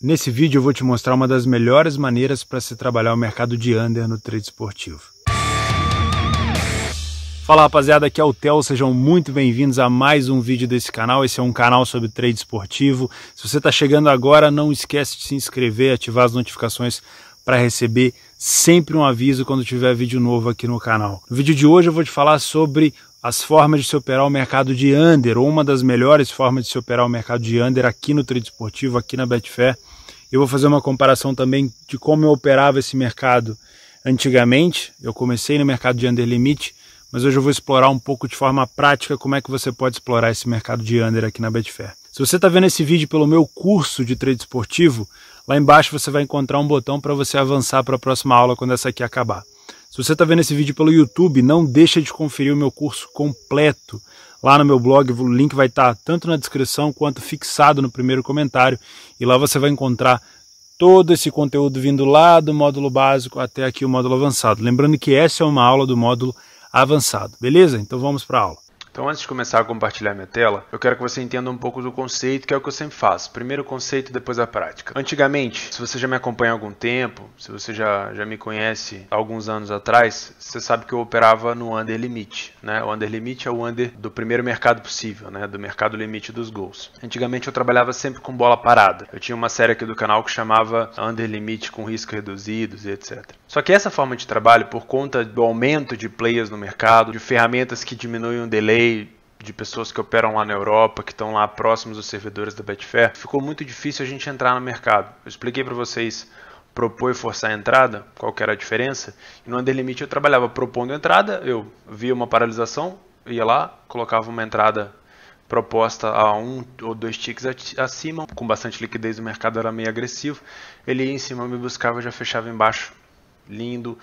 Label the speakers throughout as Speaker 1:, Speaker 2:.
Speaker 1: Nesse vídeo eu vou te mostrar uma das melhores maneiras para se trabalhar o mercado de under no trade esportivo. Fala rapaziada, aqui é o Theo, sejam muito bem-vindos a mais um vídeo desse canal. Esse é um canal sobre trade esportivo. Se você está chegando agora, não esquece de se inscrever, ativar as notificações para receber sempre um aviso quando tiver vídeo novo aqui no canal. No vídeo de hoje eu vou te falar sobre as formas de se operar o mercado de under, ou uma das melhores formas de se operar o mercado de under aqui no trade esportivo, aqui na Betfair. Eu vou fazer uma comparação também de como eu operava esse mercado antigamente. Eu comecei no mercado de under limit, mas hoje eu vou explorar um pouco de forma prática como é que você pode explorar esse mercado de under aqui na Betfair. Se você está vendo esse vídeo pelo meu curso de trade esportivo, lá embaixo você vai encontrar um botão para você avançar para a próxima aula quando essa aqui acabar. Se você está vendo esse vídeo pelo YouTube, não deixa de conferir o meu curso completo lá no meu blog. O link vai estar tanto na descrição quanto fixado no primeiro comentário. E lá você vai encontrar todo esse conteúdo vindo lá do módulo básico até aqui o módulo avançado. Lembrando que essa é uma aula do módulo avançado, beleza? Então vamos para a aula. Então, antes de começar a
Speaker 2: compartilhar minha tela, eu quero que você entenda um pouco do conceito, que é o que eu sempre faço. Primeiro o conceito, depois a prática. Antigamente, se você já me acompanha há algum tempo, se você já, já me conhece há alguns anos atrás, você sabe que eu operava no under limit, Né? O under limit é o under do primeiro mercado possível, né? do mercado limite dos gols. Antigamente eu trabalhava sempre com bola parada. Eu tinha uma série aqui do canal que chamava Under limit com risco reduzidos e etc. Só que essa forma de trabalho, por conta do aumento de players no mercado, de ferramentas que diminuem o delay, sei de pessoas que operam lá na Europa, que estão lá próximos dos servidores da Betfair, ficou muito difícil a gente entrar no mercado. Eu expliquei para vocês propor e forçar a entrada, qual que era a diferença. E no Underlimit eu trabalhava propondo entrada, eu via uma paralisação, ia lá, colocava uma entrada proposta a um ou dois ticks acima, com bastante liquidez o mercado era meio agressivo, ele ia em cima, me buscava, já fechava embaixo, lindo,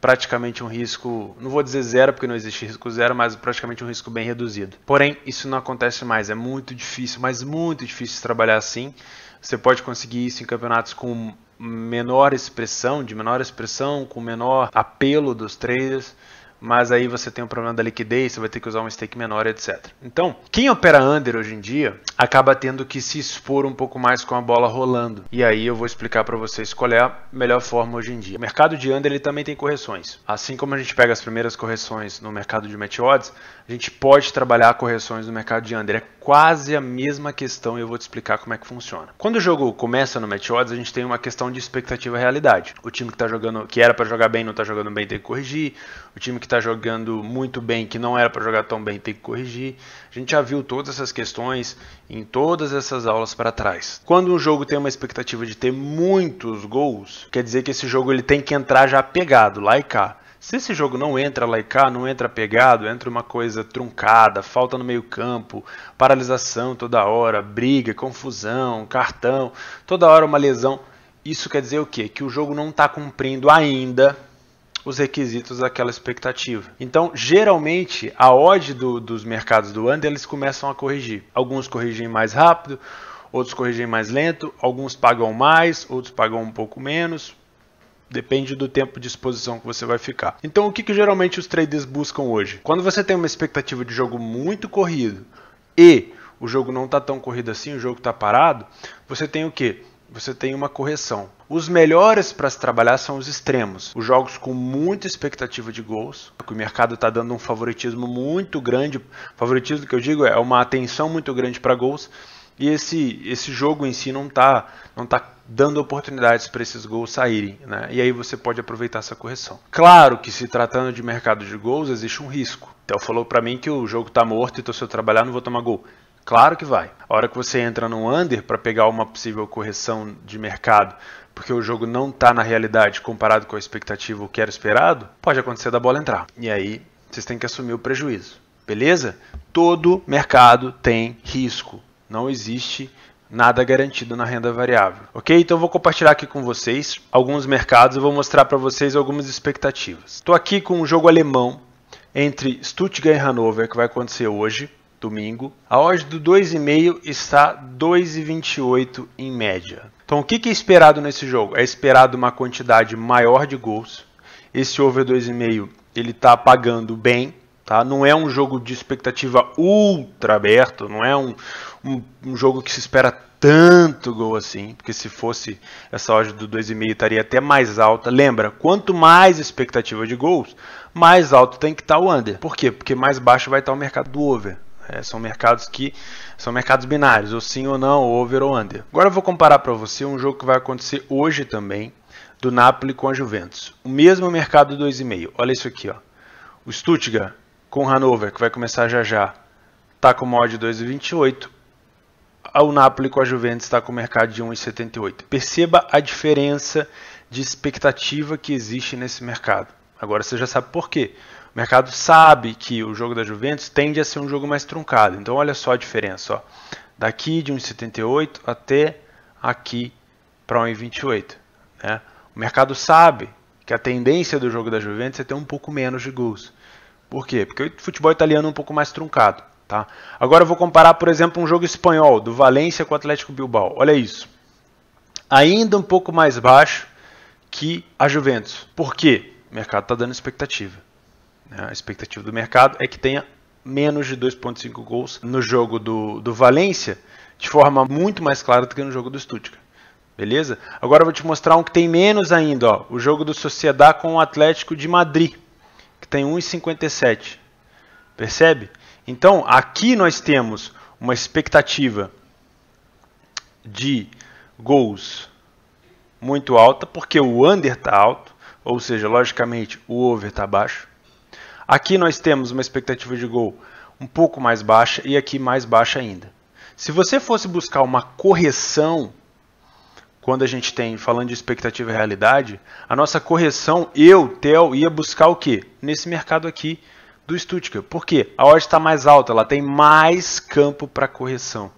Speaker 2: praticamente um risco, não vou dizer zero porque não existe risco zero, mas praticamente um risco bem reduzido. Porém, isso não acontece mais, é muito difícil, mas muito difícil trabalhar assim. Você pode conseguir isso em campeonatos com menor expressão, de menor expressão, com menor apelo dos traders mas aí você tem o um problema da liquidez, você vai ter que usar um stake menor, etc. Então, quem opera under hoje em dia acaba tendo que se expor um pouco mais com a bola rolando. E aí eu vou explicar para vocês qual é a melhor forma hoje em dia. O mercado de under ele também tem correções. Assim como a gente pega as primeiras correções no mercado de match odds, a gente pode trabalhar correções no mercado de under. É quase a mesma questão e eu vou te explicar como é que funciona. Quando o jogo começa no match odds, a gente tem uma questão de expectativa realidade. O time que tá jogando, que era para jogar bem, não está jogando bem, tem que corrigir. O time que que está jogando muito bem, que não era para jogar tão bem, tem que corrigir. A gente já viu todas essas questões em todas essas aulas para trás. Quando um jogo tem uma expectativa de ter muitos gols, quer dizer que esse jogo ele tem que entrar já pegado, lá e cá. Se esse jogo não entra lá e cá, não entra pegado, entra uma coisa truncada, falta no meio-campo, paralisação toda hora, briga, confusão, cartão, toda hora uma lesão. Isso quer dizer o quê? Que o jogo não está cumprindo ainda os requisitos daquela expectativa. Então, geralmente, a odd do, dos mercados do under, eles começam a corrigir. Alguns corrigem mais rápido, outros corrigem mais lento, alguns pagam mais, outros pagam um pouco menos, Depende do tempo de exposição que você vai ficar. Então, o que, que geralmente os traders buscam hoje? Quando você tem uma expectativa de jogo muito corrido e o jogo não está tão corrido assim, o jogo está parado, você tem o quê? você tem uma correção. Os melhores para se trabalhar são os extremos. Os jogos com muita expectativa de gols, que o mercado está dando um favoritismo muito grande. Favoritismo que eu digo é uma atenção muito grande para gols. E esse, esse jogo em si não está não tá dando oportunidades para esses gols saírem. Né? E aí você pode aproveitar essa correção. Claro que se tratando de mercado de gols, existe um risco. Então falou para mim que o jogo está morto, então se eu trabalhar não vou tomar gol. Claro que vai. A hora que você entra no under para pegar uma possível correção de mercado, porque o jogo não está na realidade comparado com a expectativa o que era esperado, pode acontecer da bola entrar. E aí vocês têm que assumir o prejuízo. Beleza? Todo mercado tem risco. Não existe nada garantido na renda variável. Ok? Então vou compartilhar aqui com vocês alguns mercados e vou mostrar para vocês algumas expectativas. Estou aqui com um jogo alemão entre Stuttgart e Hannover que vai acontecer hoje domingo. A odd do 2,5 está 2,28 em média. Então o que é esperado nesse jogo? É esperado uma quantidade maior de gols. Esse over 2,5 ele está pagando bem. Tá? Não é um jogo de expectativa ultra aberto, não é um, um, um jogo que se espera tanto gol assim, porque se fosse essa odd do 2,5 estaria até mais alta. Lembra, quanto mais expectativa de gols, mais alto tem que estar tá o under. Por quê? Porque mais baixo vai estar tá o mercado do over. É, são mercados que são mercados binários, ou sim ou não, ou over ou under. Agora eu vou comparar para você um jogo que vai acontecer hoje também, do Napoli com a Juventus. O mesmo mercado 2,5. Olha isso aqui, ó. O Stuttgart com o Hannover, que vai começar já já, está com mod 2,28. O Napoli com a Juventus está com o mercado de 1,78. Perceba a diferença de expectativa que existe nesse mercado. Agora você já sabe por quê. O mercado sabe que o jogo da Juventus tende a ser um jogo mais truncado. Então olha só a diferença, ó. Daqui de 1,78 até aqui para 1,28, né? O mercado sabe que a tendência do jogo da Juventus é ter um pouco menos de gols. Por quê? Porque o futebol italiano é um pouco mais truncado, tá? Agora eu vou comparar, por exemplo, um jogo espanhol do Valência com o Atlético Bilbao. Olha isso. Ainda um pouco mais baixo que a Juventus. Por quê? mercado está dando expectativa. Né? A expectativa do mercado é que tenha menos de 2,5 gols no jogo do, do Valência, de forma muito mais clara do que no jogo do Stuttgart. Beleza? Agora eu vou te mostrar um que tem menos ainda, ó, o jogo do Sociedad com o Atlético de Madrid, que tem 1,57. Percebe? Então, aqui nós temos uma expectativa de gols muito alta, porque o under está alto ou seja, logicamente o over está baixo. Aqui nós temos uma expectativa de gol um pouco mais baixa e aqui mais baixa ainda. Se você fosse buscar uma correção, quando a gente tem, falando de expectativa e realidade, a nossa correção, eu, Theo, ia buscar o quê? Nesse mercado aqui do Stuttgart. Por quê? A odd está mais alta, ela tem mais campo para correção.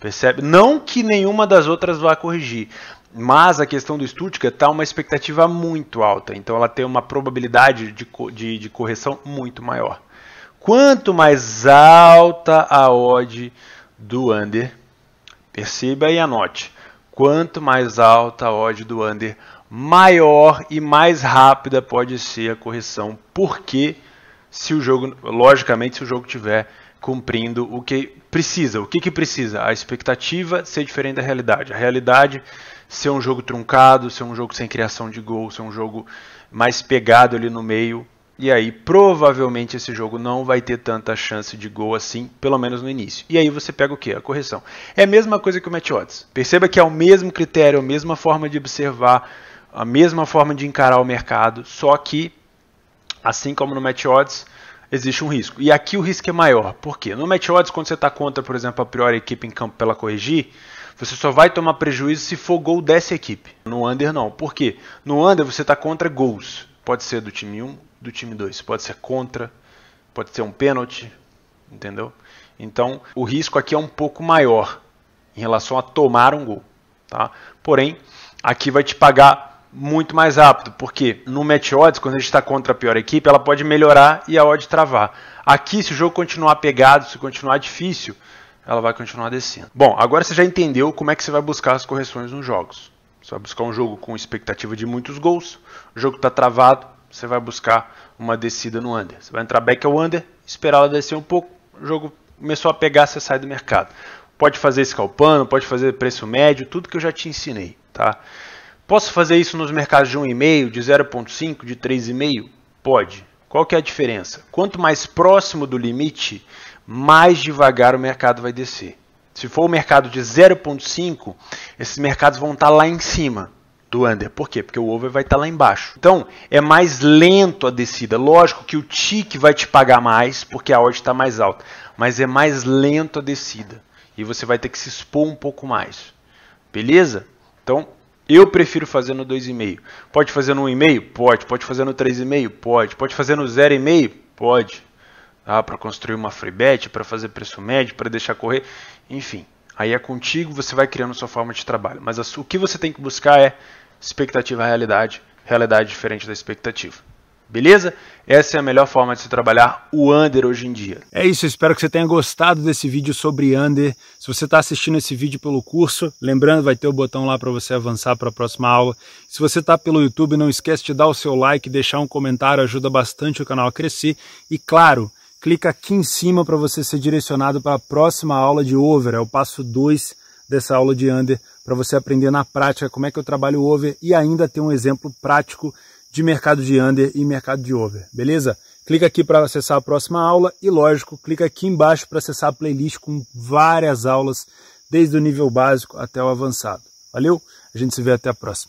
Speaker 2: Percebe? Não que nenhuma das outras vá corrigir, mas a questão do Stuttgart está uma expectativa muito alta, então ela tem uma probabilidade de, de, de correção muito maior. Quanto mais alta a odd do under, perceba e anote, quanto mais alta a odd do under, maior e mais rápida pode ser a correção, Por porque se o jogo, logicamente, se o jogo tiver cumprindo o que precisa. O que, que precisa? A expectativa ser diferente da realidade. A realidade ser um jogo truncado, ser um jogo sem criação de gol, ser um jogo mais pegado ali no meio. E aí, provavelmente, esse jogo não vai ter tanta chance de gol assim, pelo menos no início. E aí você pega o que? A correção. É a mesma coisa que o Matt Odds. Perceba que é o mesmo critério, a mesma forma de observar, a mesma forma de encarar o mercado, só que Assim como no match odds, existe um risco. E aqui o risco é maior. Por quê? No match odds, quando você está contra, por exemplo, a priori equipe em campo para ela corrigir, você só vai tomar prejuízo se for gol dessa equipe. No under, não. Por quê? No under, você está contra gols. Pode ser do time 1, do time 2. Pode ser contra, pode ser um pênalti, entendeu? Então, o risco aqui é um pouco maior em relação a tomar um gol, tá? Porém, aqui vai te pagar muito mais rápido, porque no match odds, quando a gente está contra a pior equipe, ela pode melhorar e a odd travar. Aqui, se o jogo continuar pegado, se continuar difícil, ela vai continuar descendo. Bom, agora você já entendeu como é que você vai buscar as correções nos jogos. Você vai buscar um jogo com expectativa de muitos gols, o jogo está travado, você vai buscar uma descida no under. Você vai entrar back ao under, esperar ela descer um pouco, o jogo começou a pegar, você sai do mercado. Pode fazer escalpando, pode fazer preço médio, tudo que eu já te ensinei, tá? Posso fazer isso nos mercados de 1,5, de 0,5, de 3,5? Pode. Qual que é a diferença? Quanto mais próximo do limite, mais devagar o mercado vai descer. Se for o mercado de 0,5, esses mercados vão estar lá em cima do under. Por quê? Porque o over vai estar lá embaixo. Então, é mais lento a descida. Lógico que o tick vai te pagar mais, porque a odd está mais alta. Mas é mais lento a descida. E você vai ter que se expor um pouco mais. Beleza? Então, eu prefiro fazer no 2,5. Pode fazer no 1,5? Pode. Pode fazer no 3,5? Pode. Pode fazer no 0,5? Pode. Ah, para construir uma free bet, para fazer preço médio, para deixar correr, enfim. Aí é contigo, você vai criando sua forma de trabalho. Mas o que você tem que buscar é expectativa-realidade, realidade diferente da expectativa. Beleza? Essa é a melhor forma de se trabalhar o under hoje em dia.
Speaker 1: É isso, espero que você tenha gostado desse vídeo sobre under. Se você está assistindo esse vídeo pelo curso, lembrando, vai ter o botão lá para você avançar para a próxima aula. Se você está pelo YouTube, não esquece de dar o seu like, deixar um comentário, ajuda bastante o canal a crescer. E claro, clica aqui em cima para você ser direcionado para a próxima aula de over, é o passo 2 dessa aula de under, para você aprender na prática como é que eu trabalho over e ainda ter um exemplo prático de mercado de under e mercado de over, beleza? Clica aqui para acessar a próxima aula e, lógico, clica aqui embaixo para acessar a playlist com várias aulas, desde o nível básico até o avançado. Valeu, a gente se vê até a próxima.